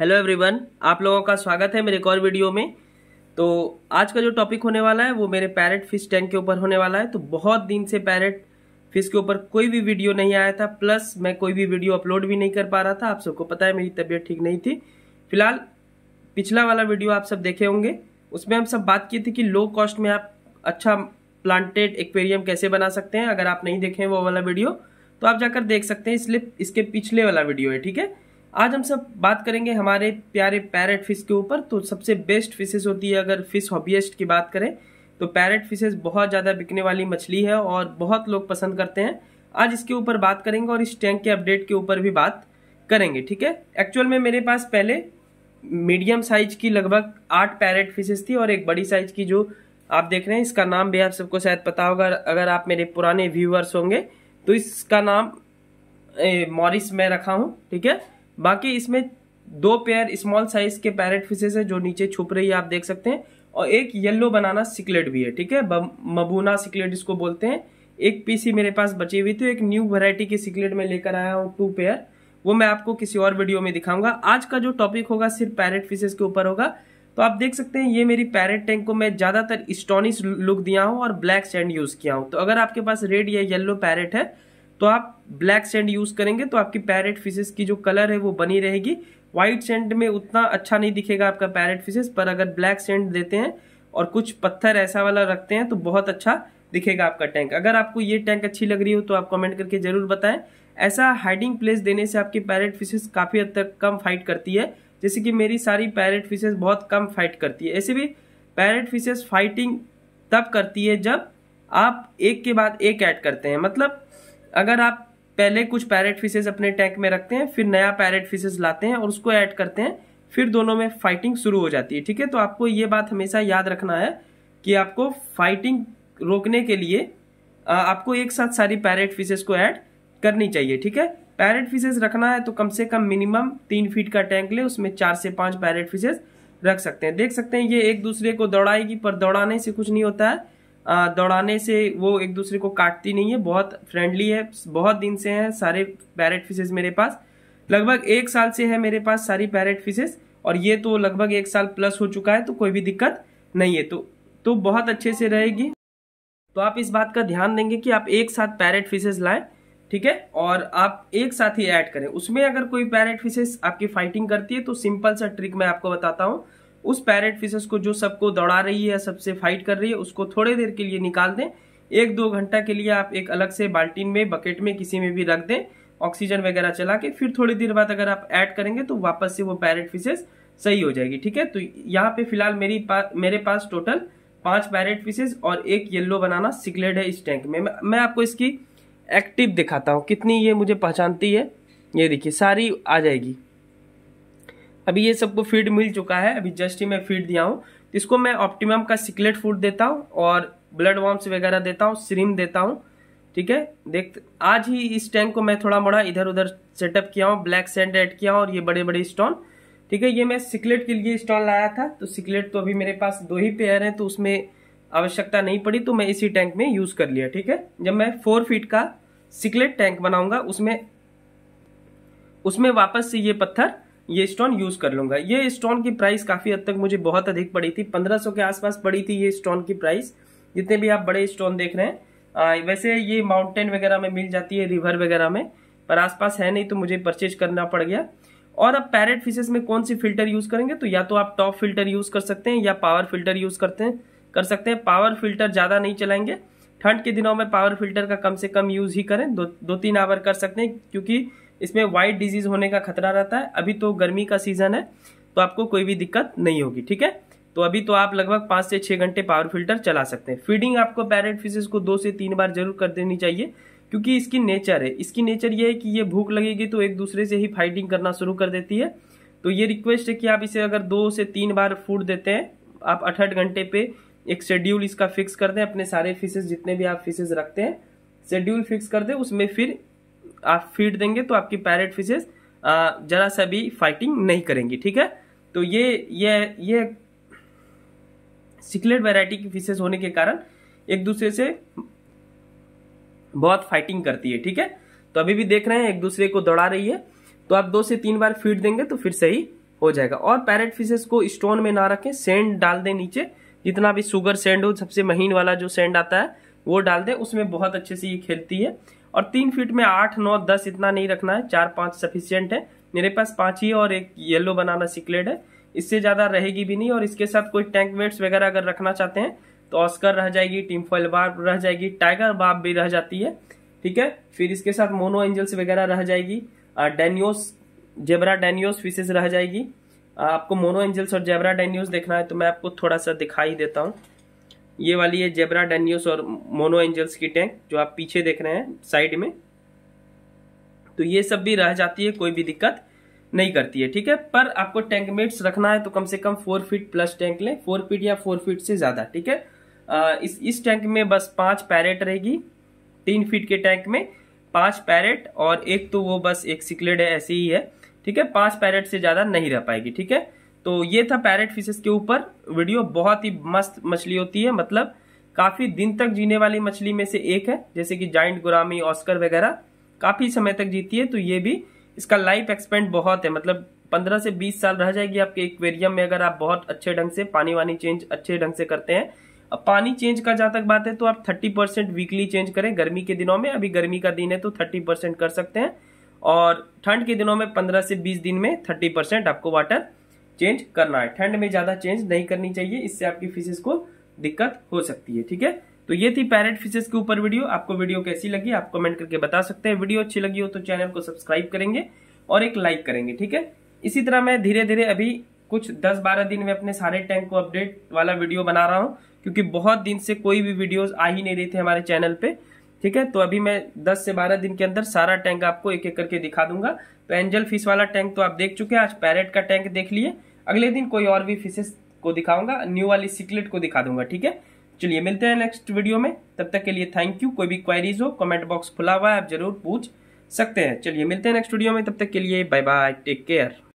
hello everyone आप लोगों का स्वागत है मेरे एक और वीडियो में तो आज का जो टॉपिक होने वाला है वो मेरे पैरेट फिश टैंक के ऊपर होने वाला है तो बहुत दिन से पैरेट फिश के ऊपर कोई भी वीडियो नहीं आया था प्लस मैं कोई भी वीडियो अपलोड भी नहीं कर पा रहा था आप सबको पता है मेरी तबीयत ठीक नहीं थी फिलहाल पिछला वाला वीडियो आप सब देखे होंगे उसमें हम सब बात की थी कि लो कॉस्ट में आप अच्छा प्लांटेड एक्वेरियम कैसे बना सकते हैं अगर आप नहीं देखें वो वाला वीडियो तो आप जाकर देख सकते हैं इसलिए इसके पिछले वाला वीडियो है ठीक है आज हम सब बात करेंगे हमारे प्यारे पैरेट फिश के ऊपर तो सबसे बेस्ट फिशेस होती है अगर फिश हॉबियस्ट की बात करें तो पैरेट फिशेस बहुत ज़्यादा बिकने वाली मछली है और बहुत लोग पसंद करते हैं आज इसके ऊपर बात करेंगे और इस टैंक के अपडेट के ऊपर भी बात करेंगे ठीक है एक्चुअल में मेरे पास पहले मीडियम साइज की लगभग आठ पैरेट फिशेस थी और एक बड़ी साइज की जो आप देख रहे हैं इसका नाम भी आप सबको शायद पता होगा अगर आप मेरे पुराने व्यूअर्स होंगे तो इसका नाम मॉरिस में रखा हूँ ठीक है बाकी इसमें दो पेयर स्मॉल साइज के पैरेट फिशेस है जो नीचे छुप रही है आप देख सकते हैं और एक येलो बनाना सिकलेट भी है ठीक है मबूना सिकलेट इसको बोलते हैं एक पीसी मेरे पास बची हुई थी एक न्यू वैरायटी की सिकलेट में लेकर आया हूँ टू पेयर वो मैं आपको किसी और वीडियो में दिखाऊंगा आज का जो टॉपिक होगा सिर्फ पैरेट फिशेज के ऊपर होगा तो आप देख सकते हैं ये मेरी पैरेट टैंक को मैं ज़्यादातर स्टोनिश लुक दिया हूँ और ब्लैक सैंड यूज़ किया हूँ तो अगर आपके पास रेड या येल्लो पैरेट है तो आप ब्लैक सेंड यूज़ करेंगे तो आपकी पैरेट फिशेस की जो कलर है वो बनी रहेगी व्हाइट सेंड में उतना अच्छा नहीं दिखेगा आपका पैरेट फिशेस पर अगर ब्लैक सेंड देते हैं और कुछ पत्थर ऐसा वाला रखते हैं तो बहुत अच्छा दिखेगा आपका टैंक अगर आपको ये टैंक अच्छी लग रही हो तो आप कमेंट करके ज़रूर बताएं ऐसा हाइडिंग प्लेस देने से आपकी पैरेट फिशेस काफ़ी हद तक कम फाइट करती है जैसे कि मेरी सारी पैरेट फिशेस बहुत कम फाइट करती है ऐसे भी पैरेट फिशेस फाइटिंग तब करती है जब आप एक के बाद एक ऐड करते हैं मतलब अगर आप पहले कुछ पैरेट फिशेज अपने टैंक में रखते हैं फिर नया पैरेट फिशेज लाते हैं और उसको ऐड करते हैं फिर दोनों में फाइटिंग शुरू हो जाती है ठीक है तो आपको ये बात हमेशा याद रखना है कि आपको फाइटिंग रोकने के लिए आपको एक साथ सारी पैरेट फिशेज को ऐड करनी चाहिए ठीक है पैरेट फिशेज रखना है तो कम से कम मिनिमम तीन फीट का टैंक ले उसमें चार से पाँच पैरेट फिशेज रख सकते हैं देख सकते हैं ये एक दूसरे को दौड़ाएगी पर दौड़ाने से कुछ नहीं होता है दौड़ाने से वो एक दूसरे को काटती नहीं है बहुत फ्रेंडली है बहुत दिन से हैं सारे पैरेट फिशेज मेरे पास लगभग एक साल से है मेरे पास सारी पैरेट फिशेज और ये तो लगभग एक साल प्लस हो चुका है तो कोई भी दिक्कत नहीं है तो तो बहुत अच्छे से रहेगी तो आप इस बात का ध्यान देंगे कि आप एक साथ पैरेट फिशेज लाएं ठीक है और आप एक साथ ही ऐड करें उसमें अगर कोई पैरेट फिशेज आपकी फाइटिंग करती है तो सिंपल सा ट्रिक मैं आपको बताता हूँ उस पैरेट फिशेस को जो सबको दौड़ा रही है सबसे फाइट कर रही है उसको थोड़े देर के लिए निकाल दें एक दो घंटा के लिए आप एक अलग से बाल्टीन में बकेट में किसी में भी रख दें ऑक्सीजन वगैरह चला के फिर थोड़ी देर बाद अगर आप ऐड करेंगे तो वापस से वो पैरेट फिशेस सही हो जाएगी ठीक है तो यहाँ पे फिलहाल मेरी पा, मेरे पास टोटल पांच पैरेट फिशेज और एक येल्लो बनाना सिकलेड है इस टैंक में मैं आपको इसकी एक्टिव दिखाता हूँ कितनी ये मुझे पहचानती है ये देखिए सारी आ जाएगी अभी ये सबको फीड मिल चुका है अभी जस्ट ही मैं फीड दिया हूँ इसको मैं ऑप्टिमम का सिकलेट फूड देता हूँ और ब्लड वॉम्स वगैरह देता हूँ श्रीम देता हूँ ठीक है देख आज ही इस टैंक को मैं थोड़ा मोड़ा इधर उधर सेटअप किया हूँ ब्लैक सैंड ऐड किया और ये बड़े बड़े स्टोन ठीक है ये मैं सिकलेट के लिए स्टॉन लाया था तो सिकलेट तो अभी मेरे पास दो ही पेयर हैं तो उसमें आवश्यकता नहीं पड़ी तो मैं इसी टैंक में यूज़ कर लिया ठीक है जब मैं फोर फीट का सिकलेट टैंक बनाऊंगा उसमें उसमें वापस से ये पत्थर ये स्टोन यूज़ कर लूँगा ये स्टोन की प्राइस काफ़ी हद तक मुझे बहुत अधिक पड़ी थी 1500 के आसपास पड़ी थी ये स्टोन की प्राइस जितने भी आप बड़े स्टोन देख रहे हैं आ, वैसे ये माउंटेन वगैरह में मिल जाती है रिवर वगैरह में पर आसपास है नहीं तो मुझे परचेज करना पड़ गया और अब पैरेट फिशेज में कौन सी फिल्टर यूज़ करेंगे तो या तो आप टॉप फिल्टर यूज़ कर सकते हैं या पावर फिल्टर यूज़ करते हैं कर सकते हैं पावर फिल्टर ज़्यादा नहीं चलाएंगे ठंड के दिनों में पावर फिल्टर का कम से कम यूज़ ही करें दो दो तीन आवर कर सकते हैं क्योंकि इसमें वाइट डिजीज होने का खतरा रहता है अभी तो गर्मी का सीजन है तो आपको कोई भी दिक्कत नहीं होगी ठीक है तो अभी तो आप लगभग पांच से छह घंटे पावर फिल्टर चला सकते हैं फीडिंग आपको पैरेट फिशेज को दो से तीन बार जरूर कर देनी चाहिए क्योंकि इसकी नेचर है इसकी नेचर यह है कि ये भूख लगेगी तो एक दूसरे से ही फाइटिंग करना शुरू कर देती है तो ये रिक्वेस्ट है कि आप इसे अगर दो से तीन बार फूड देते हैं आप अठहठ घंटे पे एक शेड्यूल इसका फिक्स कर दें अपने सारे फिशेज जितने भी आप फिशेज रखते हैं शेड्यूल फिक्स कर दें उसमें फिर आप फीड देंगे तो आपकी पैरेट फिशेज जरा सा भी फाइटिंग नहीं करेंगी ठीक है तो ये ये ये सिकलेट वैरायटी की फिशेज होने के कारण एक दूसरे से बहुत फाइटिंग करती है ठीक है तो अभी भी देख रहे हैं एक दूसरे को दौड़ा रही है तो आप दो से तीन बार फीड देंगे तो फिर सही हो जाएगा और पैरेट फिशेस को स्टोन में ना रखें सेंड डाल दें नीचे जितना भी शुगर सेंड हो सबसे महीन वाला जो सेंड आता है वो डाल दें उसमें बहुत अच्छे से ये खेलती है और तीन फीट में आठ नौ दस इतना नहीं रखना है चार पाँच सफिशियंट है मेरे पास पाँच ही और एक येलो बनाना सिकलेट है इससे ज़्यादा रहेगी भी नहीं और इसके साथ कोई टैंक वेट्स वगैरह अगर रखना चाहते हैं तो ऑस्कर रह जाएगी टीम फॉल बार रह जाएगी टाइगर बाप भी रह जाती है ठीक है फिर इसके साथ मोनो एंजल्स वगैरह रह जाएगी डेनियोस जेबरा डेनियोस फिशेज रह जाएगी आपको मोनो एंजल्स और जेबरा डेनियोस देखना है तो मैं आपको थोड़ा सा दिखाई देता हूँ ये वाली है जेबरा डेनियोस और मोनो एंजल्स की टैंक जो आप पीछे देख रहे हैं साइड में तो ये सब भी रह जाती है कोई भी दिक्कत नहीं करती है ठीक है पर आपको टैंक मेट्स रखना है तो कम से कम फोर फीट प्लस टैंक लें फोर फीट या फोर फीट से ज़्यादा ठीक है इस इस टैंक में बस पांच पैरेट रहेगी तीन फीट के टैंक में पांच पैरेट और एक तो वो बस एक सिकलेड है ऐसे ही है ठीक है पांच पैरेट से ज़्यादा नहीं रह पाएगी ठीक है तो ये था पैरेट फिशेस के ऊपर वीडियो बहुत ही मस्त मछली होती है मतलब काफी दिन तक जीने वाली मछली में से एक है जैसे कि जाइंट गुरामी ऑस्कर वगैरह काफी समय तक जीती है तो ये भी इसका लाइफ एक्सपेंड बहुत है मतलब पंद्रह से बीस साल रह जाएगी आपके एक्वेरियम में अगर आप बहुत अच्छे ढंग से पानी वानी चेंज अच्छे ढंग से करते हैं अब पानी चेंज का जहां तक बात है तो आप थर्टी परसेंट वीकली चेंज करें गर्मी के दिनों में अभी गर्मी का दिन है तो थर्टी परसेंट कर सकते हैं और ठंड के दिनों में पंद्रह से बीस दिन में थर्टी परसेंट आपको वाटर चेंज करना है ठंड में ज्यादा चेंज नहीं करनी चाहिए इससे आपकी फिशेज को दिक्कत हो सकती है ठीक है तो ये थी पैरेट फिशेज के ऊपर वीडियो आपको वीडियो कैसी लगी आप कमेंट करके बता सकते हैं वीडियो अच्छी लगी हो तो चैनल को सब्सक्राइब करेंगे और एक लाइक करेंगे ठीक है इसी तरह मैं धीरे धीरे अभी कुछ 10-12 दिन में अपने सारे टैंक को अपडेट वाला वीडियो बना रहा हूँ क्योंकि बहुत दिन से कोई भी वीडियोस आ ही नहीं रही थी हमारे चैनल पे ठीक है तो अभी मैं 10 से 12 दिन के अंदर सारा टैंक आपको एक एक करके दिखा दूंगा तो एंजल फिश वाला टैंक तो आप देख चुके हैं आज पैरेट का टैंक देख लिया अगले दिन कोई और भी फिशेस को दिखाऊंगा न्यू वाली सिकलेट को दिखा दूंगा ठीक है चलिए मिलते हैं नेक्स्ट वीडियो में तब तक के लिए थैंक यू कोई भी क्वारीज हो कमेंट बॉक्स खुला हुआ है आप जरूर पूछ सकते हैं चलिए मिलते हैं नेक्स्ट वीडियो में तब तक के लिए बाय बाय टेक केयर